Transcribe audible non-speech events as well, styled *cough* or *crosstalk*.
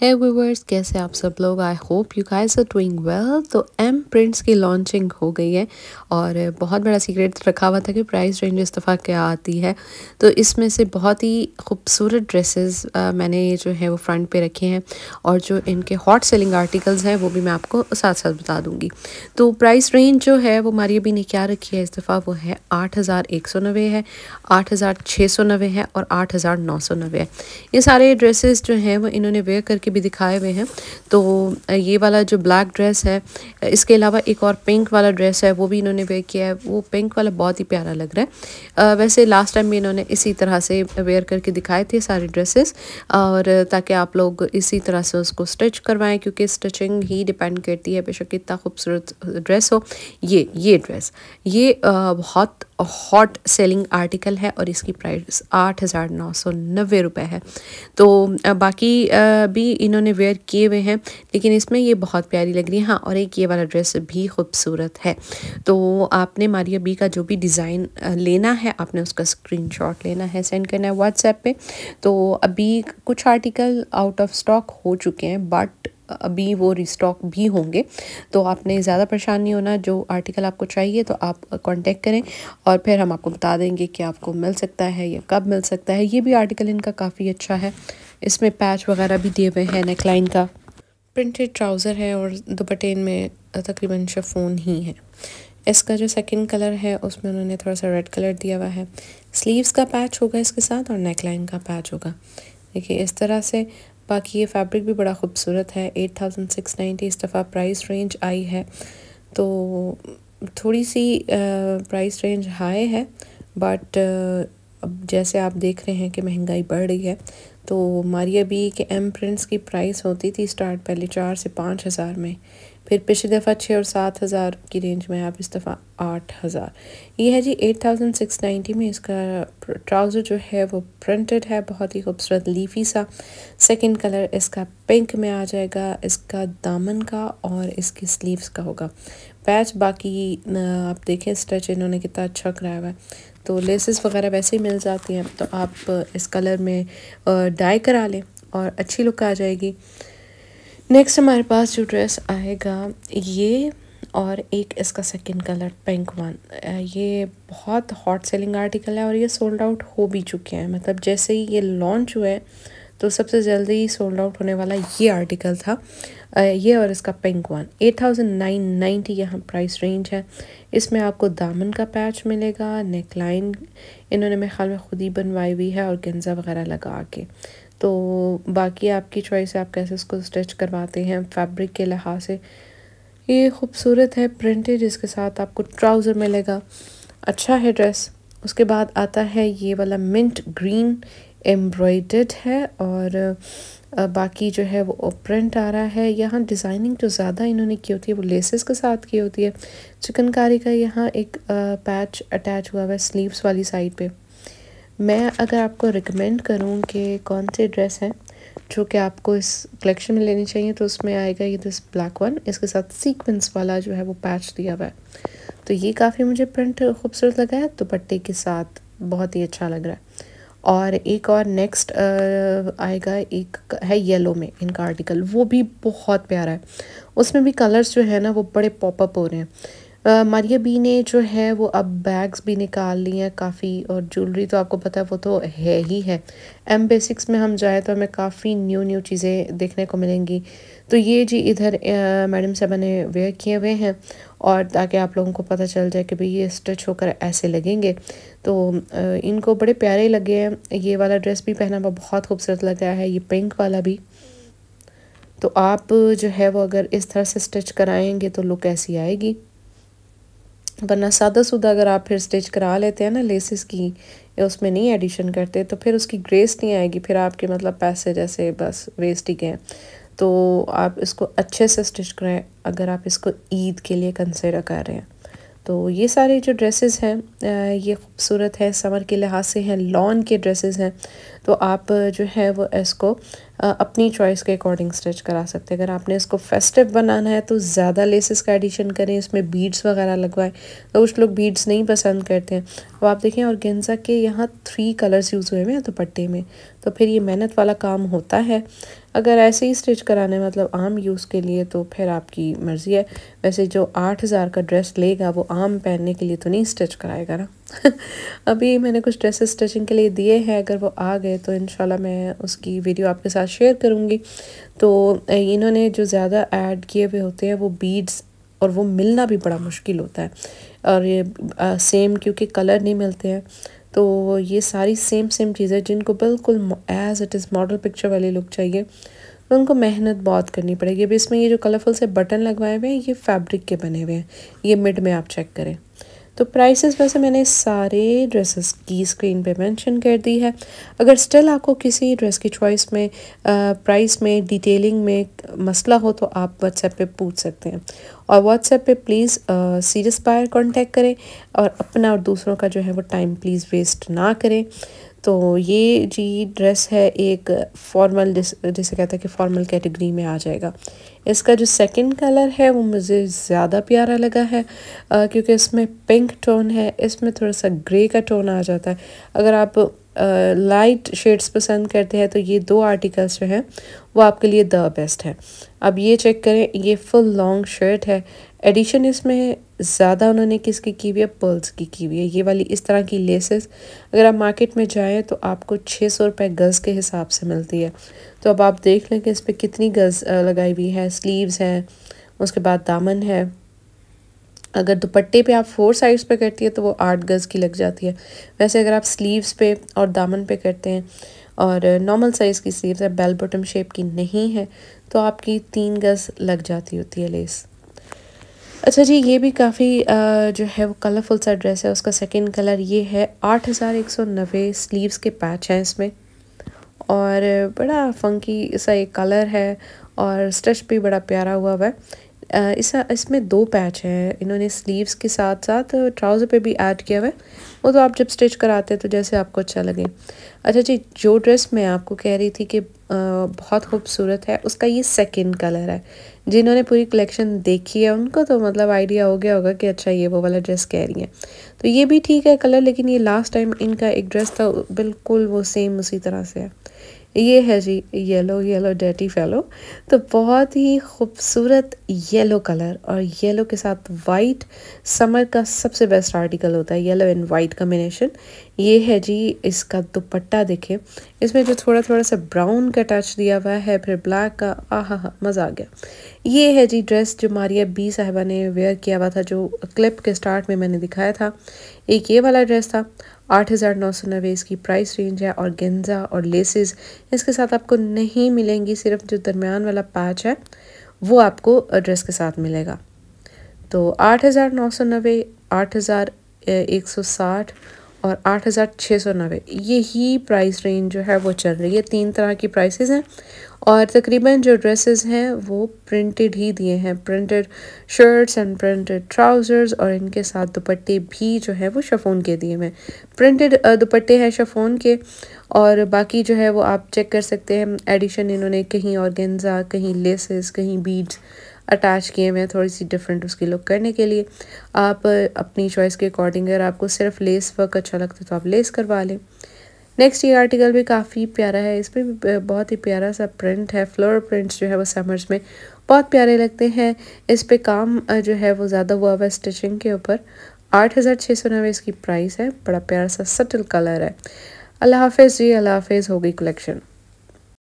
है व्यूवर्स कैसे आप सब लोग I hope you guys are doing well तो एम प्रिंट्स की लॉन्चिंग हो गई है और बहुत बड़ा सीक्रेट रखा हुआ था कि प्राइस रेंज इस दफ़ा क्या आती है तो इसमें से बहुत ही खूबसूरत ड्रेसेस मैंने जो है वो फ्रंट पे रखे हैं और जो इनके हॉट सेलिंग आर्टिकल्स हैं वो भी मैं आपको साथ साथ बता दूँगी तो प्राइस रेंज जो है वो हमारी अभी ने क्या रखी है इस दफ़ा वो है आठ है आठ है और आठ है ये सारे ड्रेसेस जो हैं वो इन्होंने वेयर कर करके भी दिखाए हुए हैं तो ये वाला जो ब्लैक ड्रेस है इसके अलावा एक और पिंक वाला ड्रेस है वो भी इन्होंने वेयर किया है वो पिंक वाला बहुत ही प्यारा लग रहा है वैसे लास्ट टाइम भी इन्होंने इसी तरह से वेयर करके दिखाए थे सारे ड्रेसेस और ताकि आप लोग इसी तरह से उसको स्टिच करवाएं क्योंकि स्टिचिंग ही डिपेंड करती है बेशक कितना खूबसूरत ड्रेस हो ये ये ड्रेस ये बहुत हॉट सेलिंग आर्टिकल है और इसकी प्राइस आठ हज़ार नौ सौ नब्बे रुपये है तो बाकी भी इन्होंने वेयर किए हुए हैं लेकिन इसमें ये बहुत प्यारी लग रही है हाँ और एक ये वाला ड्रेस भी खूबसूरत है तो आपने मारिया बी का जो भी डिज़ाइन लेना है आपने उसका स्क्रीन लेना है सेंड करना है व्हाट्सएप पर तो अभी कुछ आर्टिकल आउट ऑफ स्टॉक हो चुके हैं बट अभी वो रिस्टॉक भी होंगे तो आपने ज़्यादा परेशान नहीं होना जो आर्टिकल आपको चाहिए तो आप कांटेक्ट करें और फिर हम आपको बता देंगे कि आपको मिल सकता है या कब मिल सकता है ये भी आर्टिकल इनका काफ़ी अच्छा है इसमें पैच वगैरह भी दिए हुए हैं नेकलाइन का प्रिंटेड ट्राउज़र है और दुपट्टे में तकरीबन शफोन ही है इसका जो सेकंड कलर है उसमें उन्होंने थोड़ा सा रेड कलर दिया हुआ है स्लीव्स का पैच होगा इसके साथ और नेकलाइन का पैच होगा देखिए इस तरह से बाकी ये फैब्रिक भी बड़ा खूबसूरत है एट थाउजेंड सिक्स नाइन्टी इस दफ़ा प्राइस रेंज आई है तो थोड़ी सी प्राइस रेंज हाई है बट अब जैसे आप देख रहे हैं कि महंगाई बढ़ रही है तो मारिया बी के एम प्रिंट्स की प्राइस होती थी स्टार्ट पहले चार से पाँच हज़ार में फिर पिछली दफ़ा छः और सात हज़ार की रेंज में आप इस दफ़ा आठ हज़ार ये है जी एट थाउजेंड सिक्स नाइन्टी में इसका ट्राउज़र जो है वो प्रिंटेड है बहुत ही खूबसूरत लीफी सा सेकंड कलर इसका पिंक में आ जाएगा इसका दामन का और इसकी स्लीव्स का होगा पैच बाकी आप देखें स्टच इन्होंने कितना अच्छा कराया हुआ है तो लेसेस वगैरह वैसे ही मिल जाती हैं तो आप इस कलर में डाई करा लें और अच्छी लुक आ जाएगी नेक्स्ट हमारे पास जो ड्रेस आएगा ये और एक इसका सेकंड कलर पिंक वन ये बहुत हॉट सेलिंग आर्टिकल है और ये सोल्ड आउट हो भी चुके हैं मतलब जैसे ही ये लॉन्च हुआ है तो सबसे जल्दी सोल्ड आउट होने वाला ये आर्टिकल था ये और इसका pink one eight thousand nine ninety यहाँ प्राइस रेंज है इसमें आपको दामन का पैच मिलेगा नेकलाइन इन्होंने मेरे ख्याल में खुद ही बनवाई हुई है और गेंजा वगैरह लगा के तो बाकी आपकी चॉइस है आप कैसे इसको स्टिच करवाते हैं फैब्रिक के लिहाज से ये खूबसूरत है प्रिंटेड इसके साथ आपको ट्राउज़र मिलेगा अच्छा है ड्रेस उसके बाद आता है ये वाला मिंट ग्रीन एम्ब्रॉयड है और बाकी जो है वो प्रिंट आ रहा है यहाँ डिज़ाइनिंग जो ज़्यादा इन्होंने की होती है वो लेसेस के साथ की होती है चिकनकारी का यहाँ एक पैच अटैच हुआ हुआ है स्लीव्स वाली साइड पे मैं अगर आपको रिकमेंड करूँ कि कौन से ड्रेस हैं जो कि आपको इस कलेक्शन में लेनी चाहिए तो उसमें आएगा ये दिस ब्लैक वन इसके साथ सीक्वेंस वाला जो है वो पैच दिया हुआ है तो ये काफ़ी मुझे प्रिंट खूबसूरत लगा है दुपट्टे तो के साथ बहुत ही अच्छा लग रहा है और एक और नेक्स्ट आएगा एक है येलो में इनका आर्टिकल वो भी बहुत प्यारा है उसमें भी कलर्स जो है ना वो बड़े पॉपअप हो रहे हैं मारिया बी ने जो है वो अब बैग्स भी निकाल ली हैं काफ़ी और ज्वेलरी तो आपको पता है वो तो है ही है एम बेसिक्स में हम जाए तो हमें काफ़ी न्यू न्यू चीज़ें देखने को मिलेंगी तो ये जी इधर मैडम साहबा ने वेयर किए हुए हैं और ताकि आप लोगों को पता चल जाए कि भाई ये स्टिच होकर ऐसे लगेंगे तो इनको बड़े प्यारे लगे हैं ये वाला ड्रेस भी पहना हुआ बहुत खूबसूरत लग रहा है ये पिंक वाला भी तो आप जो है वो अगर इस तरह से स्टिच कराएंगे तो लुक ऐसी आएगी वरना सादा सुदा अगर आप फिर स्टिच करा लेते हैं ना लेसिस की उसमें नहीं एडिशन करते तो फिर उसकी ग्रेस नहीं आएगी फिर आपके मतलब पैसे जैसे बस वेस्ट ही गए तो आप इसको अच्छे से स्टिच करें अगर आप इसको ईद के लिए कंसिडर कर रहे हैं तो ये सारे जो ड्रेसेस हैं ये खूबसूरत हैं समर के लिहाज से हैं लॉन के ड्रेसेस हैं तो आप जो है वो इसको अपनी चॉइस के अकॉर्डिंग स्टिच करा सकते हैं अगर आपने इसको फेस्टिव बनाना है तो ज़्यादा लेसेस का एडिशन करें इसमें बीड्स वगैरह लगवाएं तो कुछ लोग बीड्स नहीं पसंद करते हैं अब तो आप देखें और गेंजा के यहाँ थ्री कलर्स यूज़ हुए हुए हैं दुपट्टे में तो फिर ये मेहनत वाला काम होता है अगर ऐसे ही स्टिच कराने मतलब आम यूज़ के लिए तो फिर आपकी मर्ज़ी है वैसे जो आठ हज़ार का ड्रेस लेगा वो आम पहनने के लिए तो नहीं स्टिच कराएगा ना *laughs* अभी मैंने कुछ ड्रेसेस स्टिचिंग के लिए दिए हैं अगर वो आ गए तो इन मैं उसकी वीडियो आपके साथ शेयर करूँगी तो इन्होंने जो ज़्यादा ऐड किए हुए होते हैं वो बीड्स और वो मिलना भी बड़ा मुश्किल होता है और ये आ, सेम क्योंकि कलर नहीं मिलते हैं तो ये सारी सेम सेम चीज़ें जिनको बिल्कुल as it is model picture वाली लुक चाहिए तो उनको मेहनत बहुत करनी पड़ेगी अब इसमें ये जो कलरफुल से बटन लगवाए हुए हैं ये फैब्रिक के बने हुए हैं ये मिड में आप चेक करें तो प्राइसेस वैसे मैंने सारे ड्रेसेस की स्क्रीन पे मेंशन कर दी है अगर स्टिल आपको किसी ड्रेस की चॉइस में प्राइस में डिटेलिंग में मसला हो तो आप व्हाट्सएप पे पूछ सकते हैं और व्हाट्सएप पे प्लीज़ सीरियस बायर कांटेक्ट करें और अपना और दूसरों का जो है वो टाइम प्लीज़ वेस्ट ना करें तो ये जी ड्रेस है एक फॉर्मल जिसे कहते हैं कि फॉर्मल कैटेगरी में आ जाएगा इसका जो सेकंड कलर है वो मुझे ज़्यादा प्यारा लगा है आ, क्योंकि इसमें पिंक टोन है इसमें थोड़ा सा ग्रे का टोन आ जाता है अगर आप लाइट शेड्स पसंद करते हैं तो ये दो आर्टिकल्स जो हैं वो आपके लिए द बेस्ट है अब ये चेक करें ये फुल लॉन्ग शर्ट है एडिशन इसमें ज़्यादा उन्होंने किसकी की हुई है पर्ल्स की की हुई है ये वाली इस तरह की लेसेस अगर आप मार्केट में जाएँ तो आपको छः सौ रुपये गज़ के हिसाब से मिलती है तो अब आप देख लें कि इस पर कितनी गज़ लगाई हुई है स्लीव्स हैं उसके बाद दामन है अगर दुपट्टे पे आप फोर साइड्स पे करती है तो वो आठ गज़ की लग जाती है वैसे अगर आप स्लीव्स पे और दामन पे करते हैं और नॉर्मल साइज़ की स्लीव्स है बेल बटम शेप की नहीं है तो आपकी तीन गज़ लग जाती होती है लेस अच्छा जी ये भी काफ़ी जो है वो कलरफुल सा ड्रेस है उसका सेकंड कलर ये है आठ हज़ार एक सौ नब्बे स्लीवस के पैच हैं इसमें और बड़ा फंकी सा एक कलर है और स्टच भी बड़ा प्यारा हुआ हुआ है इस इसमें दो पैच हैं इन्होंने स्लीव्स के साथ साथ ट्राउज़र पे भी ऐड किया हुआ है वो तो आप जब स्टिच कराते हैं तो जैसे आपको अच्छा लगे अच्छा जी जो ड्रेस मैं आपको कह रही थी कि बहुत खूबसूरत है उसका ये सेकंड कलर है जिन्होंने पूरी कलेक्शन देखी है उनको तो मतलब आइडिया हो गया होगा कि अच्छा ये वो वाला ड्रेस कह रही है तो ये भी ठीक है कलर लेकिन ये लास्ट टाइम इनका एक ड्रेस था बिल्कुल वो सेम उसी तरह से है ये है जी येलो येलो डेटी फेलो तो बहुत ही खूबसूरत येलो कलर और येलो के साथ वाइट समर का सबसे बेस्ट आर्टिकल होता है येलो एंड वाइट कम्बिनेशन ये है जी इसका दुपट्टा देखें इसमें जो थोड़ा थोड़ा सा ब्राउन का टच दिया हुआ है फिर ब्लैक का आह मज़ा आ गया ये है जी ड्रेस जो मारिया बी साहिबा ने वेयर किया हुआ था जो क्लिप के स्टार्ट में मैंने दिखाया था एक ये वाला ड्रेस था आठ हज़ार नौ सौ नब्बे इसकी प्राइस रेंज है और गेंजा और लेसेस इसके साथ आपको नहीं मिलेंगी सिर्फ जो दरमियान वाला पैच है वो आपको ड्रेस के साथ मिलेगा तो आठ हज़ार नौ सौ नब्बे आठ हज़ार एक सौ साठ और आठ हज़ार छः सौ नबे यही प्राइस रेंज जो है वो चल रही है तीन तरह की प्राइसेस हैं और तकरीबन जो ड्रेसेस हैं वो प्रिंटेड ही दिए हैं printed shirts and printed trousers और इनके साथ दुपट्टे भी जो है वो शफोन के दिए हैं प्रिंटेड दुपट्टे हैं शफोन के और बाकी जो है वो आप चेक कर सकते हैं एडिशन इन्होंने कहीं और कहीं लेसेस कहीं बीड्स अटैच किए हुए हैं थोड़ी सी डिफरेंट उसकी लुक करने के लिए आप अपनी चॉइस के अकॉर्डिंग अगर आपको सिर्फ लेस वर्क अच्छा लगता है तो आप लेस करवा लें नेक्स्ट ये आर्टिकल भी काफ़ी प्यारा है इस पर भी बहुत ही प्यारा सा प्रिंट है फ्लोर प्रिंट्स जो है वो समर्स में बहुत प्यारे लगते हैं इस पर काम जो है वो ज़्यादा हुआ हुआ है स्टिचिंग के ऊपर आठ हज़ार छः सौ नब्बे इसकी प्राइस है बड़ा प्यारा सा सटल कलर है अल्लाह हाफिज़ जी अल्लाह हाफिज़ होगी कलेक्शन